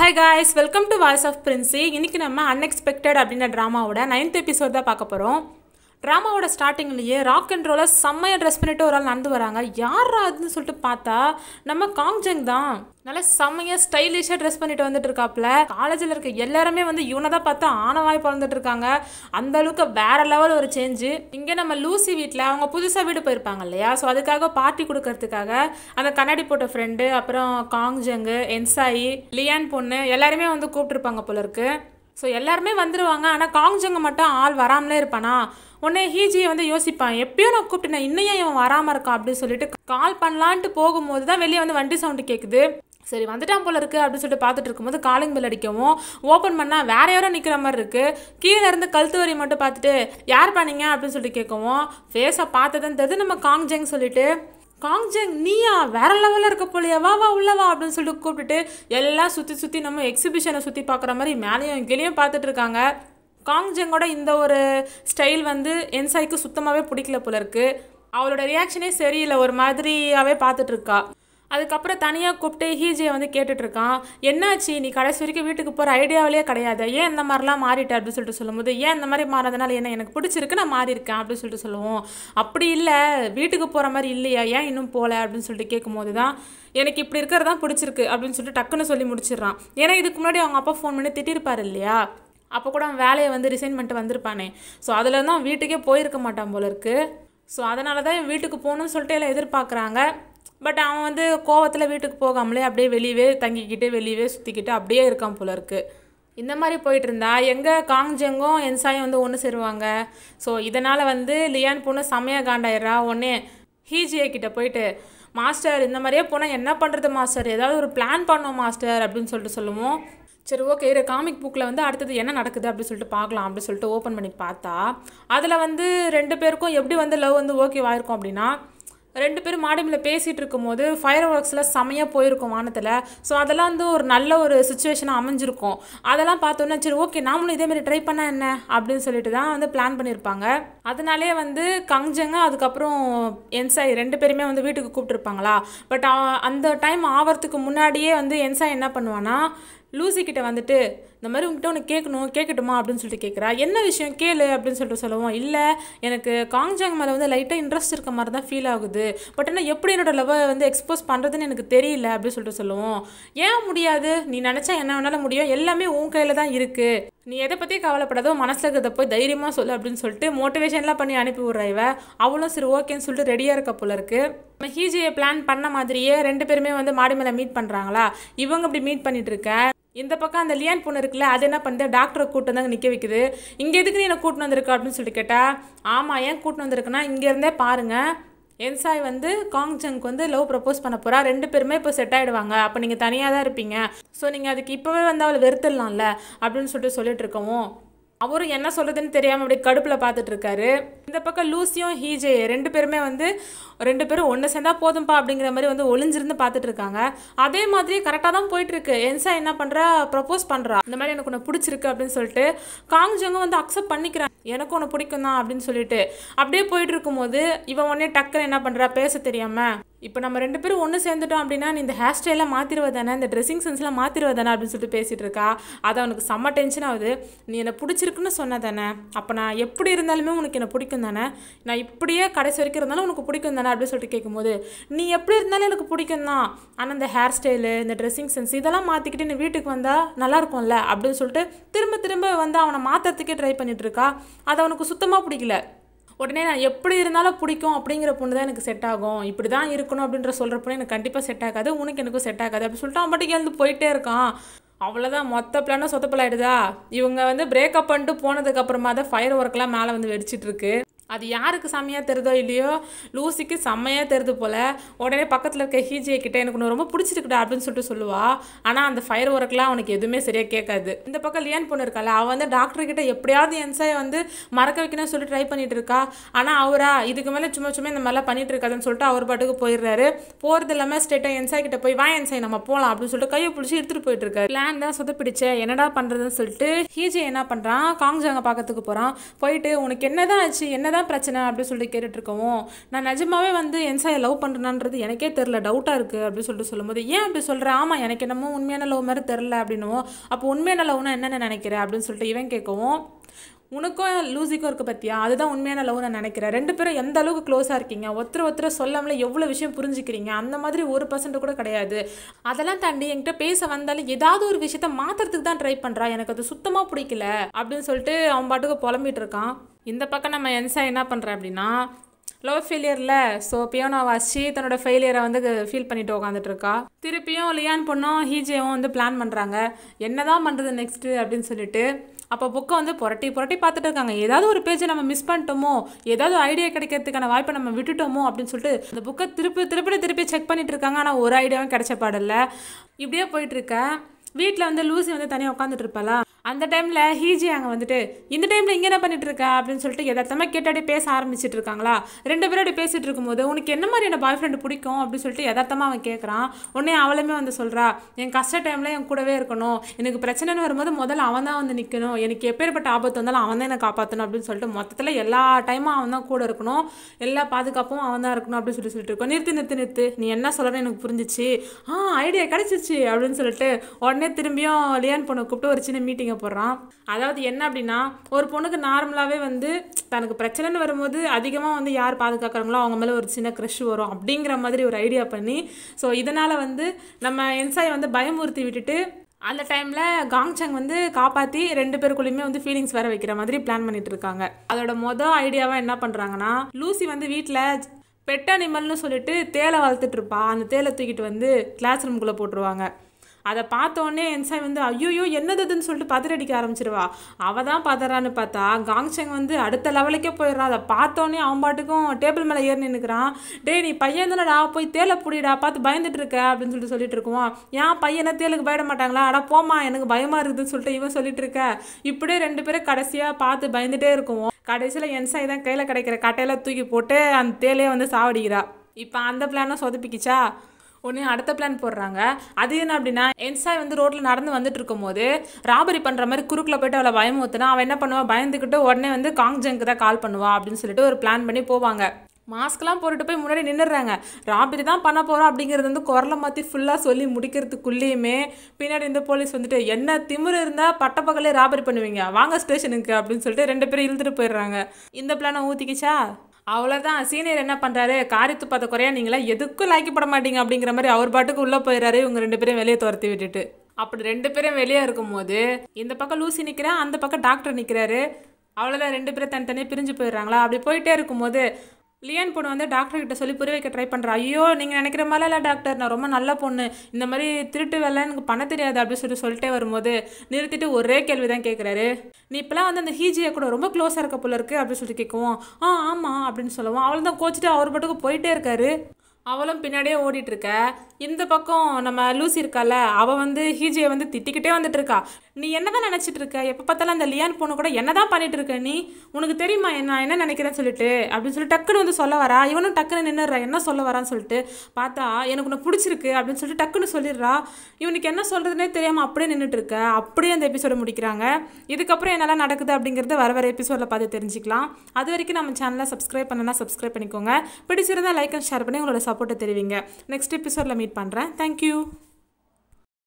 hi guys welcome to voice of Princy இன்றைக்கி நம்ம unexpected அப்படின்ற ட்ராமாவோட நைன்த் எபிசோட் தான் பார்க்க போகிறோம் ராமாவோட ஸ்டார்டிங்லேயே ராக் அண்ட் ரோலர் செம்மையாக ட்ரெஸ் பண்ணிட்டு ஒரு ஆள் நடந்து வராங்க யார் அதுன்னு சொல்லிட்டு பார்த்தா நம்ம காங்ஜங் தான் நல்லா செம்மையாக ஸ்டைலிஷாக ட்ரெஸ் பண்ணிட்டு வந்துட்டு இருக்காப்புல காலேஜில் இருக்க எல்லாருமே வந்து இவனை தான் பார்த்து ஆனவாய் பிறந்துட்டு இருக்காங்க அந்த அளவுக்கு வேற லெவல் ஒரு சேஞ்சு இங்கே நம்ம லூசி வீட்டில் அவங்க புதுசாக வீடு போயிருப்பாங்க இல்லையா ஸோ அதுக்காக பார்ட்டி கொடுக்கறதுக்காக அந்த கண்ணாடி போட்ட ஃப்ரெண்டு அப்புறம் காங்ஜங்கு என்சாயி லியான் பொண்ணு எல்லாருமே வந்து கூப்பிட்டுருப்பாங்க போல இருக்கு ஸோ எல்லாருமே வந்துடுவாங்க ஆனால் காங்ஜங்க மட்டும் ஆள் வராமலே இருப்பானா உடனே ஹீஜியை வந்து யோசிப்பான் எப்பயும் நான் கூப்பிட்டேன் இன்னும் இவன் வராமல் இருக்கான் அப்படின்னு சொல்லிட்டு கால் பண்ணலான்ட்டு போகும்போது தான் வெளியே வந்து வண்டி சவுண்டு கேட்குது சரி வந்துட்டான் போல இருக்குது அப்படின்னு சொல்லிட்டு பார்த்துட்டு இருக்கும்போது காலிங் பில் அடிக்கவும் ஓப்பன் பண்ணால் வேற யாரோ நிற்கிற மாதிரி இருக்குது கீழே இருந்து கழுத்து வரி மட்டும் பார்த்துட்டு யார் பண்ணீங்க அப்படின்னு சொல்லிட்டு கேட்கவும் ஃபேஸை பார்த்ததுன்னு தெரிஞ்சு நம்ம காங்ஜெங் சொல்லிட்டு காங்ஜெங் நீயா வேற லெவலில் இருக்க போலியா வா வா உள்ளவா அப்படின்னு சொல்லிட்டு கூப்பிட்டுட்டு எல்லாம் சுற்றி சுற்றி நம்ம எக்ஸிபிஷனை சுற்றி பார்க்குற மாதிரி மேலேயும் கிளியும் பார்த்துட்டு இருக்காங்க காங்ஜெங்கோட இந்த ஒரு ஸ்டைல் வந்து என்சாய்க்கு சுத்தமாகவே பிடிக்கல போல இருக்கு அவளோட ரியாக்ஷனே சரியில்லை ஒரு மாதிரியாகவே பார்த்துட்ருக்கா அதுக்கப்புறம் தனியாக கூப்பிட்டு ஹீஜியை வந்து கேட்டுட்ருக்கான் என்னாச்சு நீ கடைசி வரைக்கும் வீட்டுக்கு போகிற ஐடியாவிலேயே கிடையாது ஏன் இந்த மாதிரிலாம் மாறிட்ட அப்படின்னு சொல்லிட்டு சொல்லும்போது ஏன் இந்த மாதிரி மாறதுனால என்ன எனக்கு பிடிச்சிருக்கு நான் மாறியிருக்கேன் அப்படின்னு சொல்லிட்டு சொல்லுவோம் அப்படி இல்லை வீட்டுக்கு போகிற மாதிரி இல்லையா ஏன் இன்னும் போகல அப்படின்னு சொல்லிட்டு கேட்கும்போது தான் எனக்கு இப்படி இருக்கிறது தான் பிடிச்சிருக்கு அப்படின்னு சொல்லிட்டு டக்குன்னு சொல்லி முடிச்சிடுறான் ஏன்னா இதுக்கு முன்னாடி அவங்க அப்பா ஃபோன் பண்ணி திட்டிருப்பார் இல்லையா அப்போ கூட அவன் வேலையை வந்து ரிசைன் பண்ணிட்டு வந்திருப்பானே ஸோ அதில் தான் வீட்டுக்கே போயிருக்க மாட்டான் போல இருக்கு ஸோ அதனால தான் என் வீட்டுக்கு போகணும்னு சொல்லிட்டு எல்லாம் எதிர்பார்க்குறாங்க பட் அவன் வந்து கோவத்தில் வீட்டுக்கு போகாமலே அப்படியே வெளியவே தங்கிக்கிட்டு வெளியவே சுற்றிக்கிட்டு அப்படியே இருக்கான் போல இருக்கு இந்த மாதிரி போயிட்டு இருந்தா எங்கே காங்ஜெங்கும் என்சாயும் வந்து ஒன்று சேருவாங்க ஸோ இதனால் வந்து லியான் பொண்ணு செமையாக காண்டாயிடுறா ஒன்னே ஹீஜியை கிட்ட போயிட்டு மாஸ்டர் இந்த மாதிரியே போனால் என்ன பண்ணுறது மாஸ்டர் ஏதாவது ஒரு பிளான் பண்ணோம் மாஸ்டர் அப்படின்னு சொல்லிட்டு சொல்லுவோம் சரி ஓகே இரு காமிக் புக்கில் வந்து அடுத்தது என்ன நடக்குது அப்படின்னு சொல்லிட்டு பார்க்கலாம் அப்படின்னு சொல்லிட்டு ஓப்பன் பண்ணி பார்த்தா அதில் வந்து ரெண்டு பேருக்கும் எப்படி வந்து லவ் வந்து ஓகேவாயிருக்கும் அப்படின்னா ரெண்டு பேரும் மாடிமில் பேசிகிட்டு இருக்கும்போது ஃபயர் ஒர்க்ஸில் செமையாக போயிருக்கும் வானத்தில் ஸோ அதெல்லாம் வந்து ஒரு நல்ல ஒரு சுச்சுவேஷனாக அமைஞ்சிருக்கும் அதெல்லாம் பார்த்தோன்னா சரி ஓகே நாமளும் இதேமாரி ட்ரை பண்ணால் என்ன அப்படின்னு சொல்லிட்டு தான் வந்து பிளான் பண்ணியிருப்பாங்க அதனாலே வந்து கங்ஜங்க அதுக்கப்புறம் என்சாய் ரெண்டு பேருமே வந்து வீட்டுக்கு கூப்பிட்டுருப்பாங்களா பட் அந்த டைம் ஆவறதுக்கு முன்னாடியே வந்து என்சாய் என்ன பண்ணுவான்னா லூசிக்கிட்ட வந்துட்டு இந்த மாதிரி உங்ககிட்ட ஒன்று கேட்கணும் கேட்கட்டுமா அப்படின்னு சொல்லிட்டு கேட்குறா என்ன விஷயம் கேளு அப்படின்னு சொல்லிட்டு சொல்லுவோம் இல்லை எனக்கு காங்ஜாங் மேலே வந்து லைட்டாக இன்ட்ரெஸ்ட் இருக்க மாதிரி தான் ஃபீல் ஆகுது பட் ஆனால் எப்படி என்னோட லவ் வந்து எக்ஸ்போஸ் பண்ணுறதுன்னு எனக்கு தெரியல அப்படின்னு சொல்லிட்டு சொல்லுவோம் ஏன் முடியாது நீ நினச்சா என்ன வேணாலும் முடியும் எல்லாமே உன் கையில் தான் இருக்குது நீ எதை பற்றி கவலைப்படாதோ மனசில் இருக்கிறத போய் தைரியமாக சொல்லு அப்படின்னு சொல்லிட்டு மோட்டிவேஷன்லாம் பண்ணி அனுப்பி விட்றா இவ அவளும் சரி ஓகேன்னு சொல்லிட்டு ரெடியாக இருக்க போல இருக்குது நம்ம ஹீஜியை பிளான் பண்ண மாதிரியே ரெண்டு பேருமே வந்து மாடி மேலே மீட் பண்ணுறாங்களா இவங்க இப்படி மீட் பண்ணிட்டு இருக்கேன் இந்த பக்கம் அந்த லியான் பொண்ணு இருக்குல்ல அது என்ன பண்ணுது டாக்டரை கூட்டு வந்தாங்க நிற்க வைக்குது இங்கே எதுக்கு நீ என்னை கூட்டின்னு வந்திருக்க அப்படின்னு சொல்லிட்டு கேட்டால் ஆமாம் ஏன் கூட்டின்னு வந்திருக்குன்னா இங்கேருந்தே பாருங்கள் என்சாய் வந்து காங் காங்ஜங்க்கு வந்து லவ் ப்ரப்போஸ் பண்ண போகிறா ரெண்டு பேருமே இப்போ செட் ஆகிடுவாங்க அப்போ நீங்கள் தனியாக தான் இருப்பீங்க ஸோ நீங்கள் அதுக்கு இப்போவே வந்து அவளை வெறுத்துடலாம்ல அப்படின்னு சொல்லிட்டு சொல்லிட்டு இருக்கவும் அவரும் என்ன சொல்கிறதுன்னு தெரியாமல் அப்படி கடுப்பில் பார்த்துட்ருக்காரு இந்த பக்கம் லூசியும் ஹீஜே ரெண்டு பேருமே வந்து ரெண்டு பேரும் ஒன்று சேர்ந்தா போதும்பா அப்படிங்கிற மாதிரி வந்து ஒளிஞ்சிருந்து பார்த்துட்ருக்காங்க இருக்காங்க அதே மாதிரி கரெக்டாக தான் போயிட்டுருக்கு என்சா என்ன பண்ணுறா ப்ரப்போஸ் பண்ணுறா இந்த மாதிரி எனக்கு ஒன்று பிடிச்சிருக்கு அப்படின்னு சொல்லிட்டு காங் ஜங்கும் வந்து அக்செப்ட் பண்ணிக்கிறான் எனக்கு ஒன்று பிடிக்கும் தான் அப்படின்னு சொல்லிட்டு அப்படியே போயிட்டு இருக்கும்போது இவன் உடனே டக்குன்னு என்ன பண்ணுறா பேச தெரியாமல் இப்போ நம்ம ரெண்டு பேரும் ஒன்று சேர்ந்துட்டோம் அப்படின்னா இந்த ஹேர் ஸ்டைலாம் மாற்றிடுவ தானே இந்த ட்ரெஸ்ஸிங் சென்ஸ்லாம் மாற்றிடுவ தானே அப்படின்னு சொல்லிட்டு பேசிகிட்டு இருக்கா அது அவனுக்கு செம்ம டென்ஷன் ஆகுது நீ என்னை பிடிச்சிருக்குன்னு சொன்ன தானே அப்போ நான் எப்படி இருந்தாலுமே உனக்கு என்னை பிடிக்கும் தானே நான் இப்படியே கடைசி வரைக்கும் இருந்தாலும் உனக்கு பிடிக்கும் தானே அப்படின்னு சொல்லிட்டு கேட்கும்போது நீ எப்படி இருந்தாலும் எனக்கு பிடிக்கும் தான் ஆனால் இந்த ஹேர் ஸ்டைலு இந்த ட்ரெஸ்ஸிங் சென்ஸ் இதெல்லாம் மாற்றிக்கிட்டு நீ வீட்டுக்கு வந்தால் நல்லாயிருக்கும்ல அப்படின்னு சொல்லிட்டு திரும்ப திரும்ப வந்து அவனை மாற்றுறதுக்கே ட்ரை பண்ணிகிட்டு இருக்கா அது அவனுக்கு சுத்தமாக பிடிக்கல உடனே நான் எப்படி இருந்தாலும் பிடிக்கும் அப்படிங்கிற பொண்ணு தான் எனக்கு செட் ஆகும் இப்படி தான் இருக்கணும் அப்படின்ற சொல்கிற பொண்ணு எனக்கு கண்டிப்பாக செட் ஆகாது உனக்கு எனக்கும் செட் ஆகாது அப்படின்னு சொல்லிட்டு அவன் பாட்டுக்கு வந்து போயிட்டே இருக்கான் அவ்வளோதான் மொத்த பிளானும் சொத்தப்பலாயிடுதா இவங்க வந்து பிரேக்கப் பண்ணிட்டு போனதுக்கப்புறமா தான் ஃபயர் ஒர்க்லாம் மேலே வந்து வெடிச்சிட்ருக்கு அது யாருக்கு செம்மையாக தெரிதோ இல்லையோ லூசிக்கு செம்மையாக தெரிது போல் உடனே பக்கத்தில் இருக்க ஹீஜியை கிட்டே எனக்கு ஒன்று ரொம்ப பிடிச்சிருக்குடா அப்படின்னு சொல்லிட்டு சொல்லுவா ஆனால் அந்த ஃபயர் ஒர்க்லாம் அவனுக்கு எதுவுமே சரியாக கேட்காது இந்த பக்கம் லியான் பொண்ணு இருக்கால அவள் வந்து டாக்டர்கிட்ட எப்படியாவது என்சாயை வந்து மறக்க வைக்கணும்னு சொல்லி ட்ரை பண்ணிட்டு இருக்கா ஆனால் அவரா இதுக்கு மேலே சும்மா சும்மா இந்த மாதிரிலாம் பண்ணிட்டு இருக்காதுன்னு சொல்லிட்டு அவர் பாட்டுக்கு போயிடுறாரு போகிறது இல்லாமல் ஸ்ட்ரெயிட்டாக என்சாய் கிட்ட போய் வா என்சாய் நம்ம போகலாம் அப்படின்னு சொல்லிட்டு கையை பிடிச்சி எடுத்துகிட்டு போயிட்டு இருக்காரு பிளான் தான் சொதப்பிடிச்ச என்னடா பண்ணுறதுன்னு சொல்லிட்டு ஹீஜி என்ன பண்ணுறான் காங்ஜாங்க பார்க்கறதுக்கு போகிறான் போயிட்டு உனக்கு என்னதான் ஆச்சு என்னதான் தான் பிரச்சனை அப்படின்னு சொல்லிட்டு கேட்டுட்ருக்கோமோ நான் நிஜமாவே வந்து என்சாயை லவ் பண்ணுறேனான்றது எனக்கே தெரில டவுட்டாக இருக்குது அப்படின்னு சொல்லிட்டு சொல்லும்போது ஏன் அப்படி சொல்கிறேன் ஆமாம் எனக்கு என்னமோ உண்மையான லவ் மாதிரி தெரில அப்படின்னுவோம் அப்போ உண்மையான லவ்னா என்னென்ன நினைக்கிறேன் அப்படின்னு சொல்லிட்டு இவன் கேட்கவும் உனக்கும் லூசிக்கும் இருக்க பற்றியா அதுதான் உண்மையான லவ் நான் நினைக்கிறேன் ரெண்டு பேரும் எந்த அளவுக்கு க்ளோஸாக இருக்கீங்க ஒருத்தர் ஒருத்தர் சொல்லாமல எவ்வளோ விஷயம் புரிஞ்சுக்கிறீங்க அந்த மாதிரி ஒரு பர்சன்ட் கூட கிடையாது அதெல்லாம் தாண்டி என்கிட்ட பேச வந்தாலும் ஏதாவது ஒரு விஷயத்த மாற்றுறதுக்கு தான் ட்ரை பண்ணுறா எனக்கு அது சுத்தமாக பிடிக்கல அப்படின்னு சொல்லிட்டு அவன் பாட்டுக்கு புலம்பிட்டு இருக்கான் இந்த பக்கம் நம்ம என்சா என்ன பண்ணுறேன் அப்படின்னா லவ் ஃபெயிலியரில் ஸோ பியோனா வாசி தன்னோட ஃபெயிலியரை வந்து ஃபீல் பண்ணிட்டு உட்காந்துட்ருக்கா திருப்பியும் லியான் பொண்ணும் ஹீஜேவும் வந்து பிளான் பண்ணுறாங்க என்ன தான் பண்ணுறது நெக்ஸ்ட்டு அப்படின்னு சொல்லிட்டு அப்போ புக்கை வந்து புரட்டி புரட்டி பார்த்துட்டு இருக்காங்க ஏதாவது ஒரு பேஜை நம்ம மிஸ் பண்ணிட்டோமோ ஏதாவது ஐடியா கிடைக்கிறதுக்கான வாய்ப்பை நம்ம விட்டுட்டோமோ அப்படின்னு சொல்லிட்டு அந்த புக்கை திருப்பி திருப்பி திருப்பி செக் பண்ணிட்டு இருக்காங்க ஆனால் ஒரு ஐடியாவும் கிடைச்ச பாடல இப்படியே போயிட்டுருக்க வீட்டில் வந்து லூசி வந்து தனியாக உட்காந்துட்டு இருப்பாளா அந்த டைமில் ஹீஜி அங்கே வந்துட்டு இந்த டைமில் இங்கே என்ன பண்ணிட்டு இருக்க அப்படின்னு சொல்லிட்டு எதார்த்தமாக கேட்டாடி பேச ஆரம்பிச்சுட்டு இருக்காங்களா ரெண்டு பேரோட பேசிகிட்டு இருக்கும்போது உனக்கு என்ன மாதிரியான பாய் ஃப்ரெண்டு பிடிக்கும் அப்படின்னு சொல்லிட்டு எதார்த்தமாக அவன் கேட்குறான் உடனே அவளுமே வந்து சொல்கிறா என் கஷ்ட டைமில் என் கூடவே இருக்கணும் எனக்கு பிரச்சனைன்னு வரும்போது முதல்ல அவன் தான் வந்து நிற்கணும் எனக்கு எப்பேற்பட்ட ஆபத்து வந்தாலும் அவன் தான் என்னை காப்பாற்றணும் அப்படின்னு சொல்லிட்டு மொத்தத்தில் எல்லா டைமும் அவன் தான் கூட இருக்கணும் எல்லா பாதுகாப்பும் அவன் தான் இருக்கணும் அப்படின்னு சொல்லி சொல்லிட்டு இருக்கோம் நிறுத்து நிறுத்து நிறுத்து நீ என்ன சொல்கிறேன்னு எனக்கு புரிஞ்சிச்சு ஆ ஐடியா கிடச்சிச்சு அப்படின்னு சொல்லிட்டு உடனே திரும்பியும் லியான் பொண்ணை கூப்பிட்டு ஒரு சின்ன மீட்டிங்கை போடுறான் அதாவது என்ன அப்படின்னா ஒரு பொண்ணுக்கு நார்மலாகவே வந்து தனக்கு பிரச்சனைன்னு வரும்போது அதிகமாக வந்து யார் பாதுகாக்கிறாங்களோ அவங்க மேலே ஒரு சின்ன க்ரெஷ் வரும் அப்படிங்கிற மாதிரி ஒரு ஐடியா பண்ணி ஸோ இதனால் வந்து நம்ம என்சாயை வந்து பயமுறுத்தி விட்டுட்டு அந்த டைமில் காங்சங் வந்து காப்பாற்றி ரெண்டு பேருக்குள்ளேயுமே வந்து ஃபீலிங்ஸ் வர வைக்கிற மாதிரி பிளான் பண்ணிட்டு இருக்காங்க அதோட மொதல் ஐடியாவாக என்ன பண்ணுறாங்கன்னா லூசி வந்து வீட்டில் பெட் சொல்லிட்டு தேலை வளர்த்துட்ருப்பா அந்த தேலை தூக்கிட்டு வந்து கிளாஸ் ரூம்குள்ளே போட்டுருவாங்க அதை பார்த்தோன்னே என்சாய் வந்து ஐயோ என்னதுன்னு சொல்லிட்டு பதறடிக்க ஆரம்பிச்சிருவா அவள் தான் பதறான்னு பார்த்தா காங்ஷங் வந்து அடுத்த லெவலுக்கே போயிடுறான் அதை பார்த்தோன்னே அவன் பாட்டுக்கும் டேபிள் மேலே ஏறி நின்றுக்கிறான் டே நீ பையன் தானடா போய் தேலை பிடிடா பார்த்து பயந்துட்டு இருக்க அப்படின்னு சொல்லிட்டு சொல்லிட்டு இருக்குவான் ஏன் பையனை தேலுக்கு பயப்பட மாட்டாங்களா அடா போமா எனக்கு பயமாக இருக்குதுன்னு சொல்லிட்டு இவன் சொல்லிட்டு இருக்க இப்படியே ரெண்டு பேரும் கடைசியாக பார்த்து பயந்துட்டே இருக்குவோம் கடைசியில் என்சாய் தான் கையில் கிடைக்கிற கட்டையில் தூக்கி போட்டு அந்த தேலையை வந்து சாவடிக்கிறா இப்போ அந்த பிளானை சொதப்பிக்கிச்சா உடனே அடுத்த பிளான் போடுறாங்க அது என்ன அப்படின்னா என்சாய் வந்து ரோட்டில் நடந்து வந்துட்டு போது ராபரி பண்ணுற மாதிரி குறுக்கில் போயிட்டு அவளை பயமுத்துனா அவன் என்ன பண்ணுவாள் பயந்துக்கிட்டு உடனே வந்து காங் ஜங்க்கு தான் கால் பண்ணுவா அப்படின்னு சொல்லிட்டு ஒரு பிளான் பண்ணி போவாங்க மாஸ்க்லாம் போட்டுட்டு போய் முன்னாடி நின்றுடுறாங்க ராபரி தான் பண்ண போகிறோம் அப்படிங்கிறது வந்து குரலை மாற்றி ஃபுல்லாக சொல்லி முடிக்கிறதுக்குள்ளேயுமே பின்னாடி இந்த போலீஸ் வந்துட்டு என்ன திமிரு இருந்தால் பட்டப்பகலே ராபரி பண்ணுவீங்க வாங்க ஸ்டேஷனுக்கு அப்படின்னு சொல்லிட்டு ரெண்டு பேரும் இழுத்துட்டு போயிடுறாங்க இந்த பிளானை ஊற்றிக்கிச்சா அவ்வளோதான் சீனியர் என்ன பண்ணுறாரு காரித்து பார்த்த குறையா நீங்களாம் எதுக்கும் லாக்கி போட மாட்டீங்க அப்படிங்கிற மாதிரி அவர் பாட்டுக்கு உள்ளே போயிடறாரு இவங்க ரெண்டு பேரும் வெளியே துரத்தி விட்டுட்டு அப்படி ரெண்டு பேரும் வெளியே இருக்கும்போது இந்த பக்கம் லூசி நிற்கிறேன் அந்த பக்கம் டாக்டர் நிற்கிறாரு அவ்வளோதான் ரெண்டு பேரும் தனித்தனியாக பிரிஞ்சு போயிடுறாங்களா அப்படி போயிட்டே இருக்கும்போது லியான் பொண்ணு வந்து டாக்டர்கிட்ட சொல்லி புரிய வைக்க ட்ரை பண்ணுறா ஐயோ நீங்கள் நினைக்கிற மாதிரிலாம் இல்லை டாக்டர் நான் ரொம்ப நல்ல பொண்ணு இந்த மாதிரி திருட்டு வேலை எனக்கு பண்ண தெரியாது அப்படின்னு சொல்லி சொல்லிட்டே வரும்போது நிறுத்திட்டு ஒரே கேள்வி தான் கேட்குறாரு நீ இப்போலாம் வந்து அந்த ஹீஜியை கூட ரொம்ப க்ளோஸாக இருக்க போல இருக்குது அப்படின்னு சொல்லிட்டு கேட்குவோம் ஆ ஆமாம் அப்படின்னு சொல்லுவோம் அவள் தான் கோச்சிட்டு அவர் பாட்டுக்கு போயிட்டே இருக்காரு அவளும் பின்னாடியே இருக்க இந்த பக்கம் நம்ம லூசி இருக்கால அவள் வந்து ஹீஜியை வந்து திட்டிக்கிட்டே இருக்கா நீ என்னதான் நினைச்சிட்டு இருக்க எப்போ பார்த்தாலும் அந்த லியான் பொண்ணு கூட என்னதான் பண்ணிட்டு இருக்க நீ உனக்கு தெரியுமா நான் என்ன நினைக்கிறேன்னு சொல்லிட்டு அப்படின்னு சொல்லி டக்குன்னு வந்து சொல்ல வரா இவனும் டக்குன்னு நின்றுடுறா என்ன சொல்ல வரான்னு சொல்லிட்டு பார்த்தா எனக்கு உன்னை பிடிச்சிருக்கு அப்படின்னு சொல்லிட்டு டக்குன்னு சொல்லிடுறா இவனுக்கு என்ன சொல்கிறதுனே தெரியாமல் அப்படியே இருக்க அப்படியே அந்த எபிசோடை முடிக்கிறாங்க இதுக்கப்புறம் என்னெல்லாம் நடக்குது அப்படிங்கிறத வர வர எபிசோட பார்த்து தெரிஞ்சுக்கலாம் அது வரைக்கும் நம்ம சேனலை சப்ஸ்கிரைப் பண்ணலாம் சப்ஸ்கிரைப் பண்ணிக்கோங்க பிடிச்சிருந்தா லைக் அண்ட் ஷேர் பண்ணி உங்களோட சப்போர்ட்டை தெரிவிங்க நெக்ஸ்ட் எபிசோடில் மீட் பண்ணுறேன் தேங்க்யூ